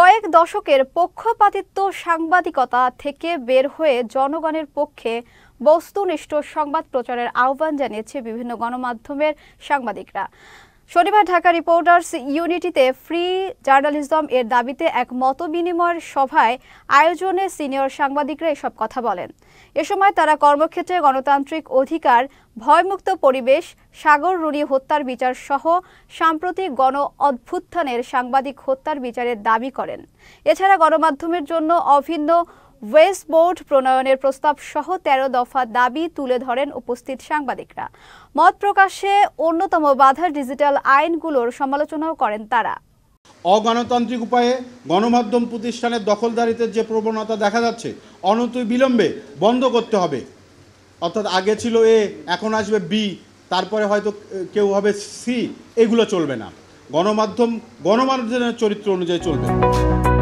কয়েক দশকের পক্ষপাতিত্ব সাংবাদিকতা থেকে বের হয়ে জনগণের পক্ষে বস্তুনিষ্ঠ সংবাদ প্রচারের আহ্বান জানিয়েছে বিভিন্ন গণমাধ্যমের সাংবাদিকরা শনিবার ঢাকা রিপোর্টার্স ইউনিটিতে ফ্রি জার্নালিজম এর দাবিতে এক মত বিনিময়ের সভায় আয়োজনে সিনিয়র সাংবাদিকরা এসব কথা বলেন এ সময় তারা কর্মক্ষেত্রে গণতান্ত্রিক অধিকার ভয়মুক্ত পরিবেশ সাগর রুনি হত্যার বিচার সহ সাম্প্রতিক গণ অভ্যুত্থানের সাংবাদিক হত্যার বিচারের দাবি করেন এছাড়া গণমাধ্যমের জন্য অভিন্ন ওয়েস্ট বোর্ড প্রণয়নের প্রস্তাব সহ তেরো দফা দাবি তুলে ধরেন উপস্থিত সাংবাদিকরা মত প্রকাশে অন্যতম বাধা ডিজিটাল আইনগুলোর সমালোচনাও করেন তারা অগণতান্ত্রিক উপায়ে গণমাধ্যম প্রতিষ্ঠানের দখলদারিত্বের যে প্রবণতা দেখা যাচ্ছে অনতি বিলম্বে বন্ধ করতে হবে অর্থাৎ আগে ছিল এ এখন আসবে বি তারপরে হয়তো কেউ হবে সি এগুলো চলবে না গণমাধ্যম গণমাধ্যমের চরিত্র অনুযায়ী চলবে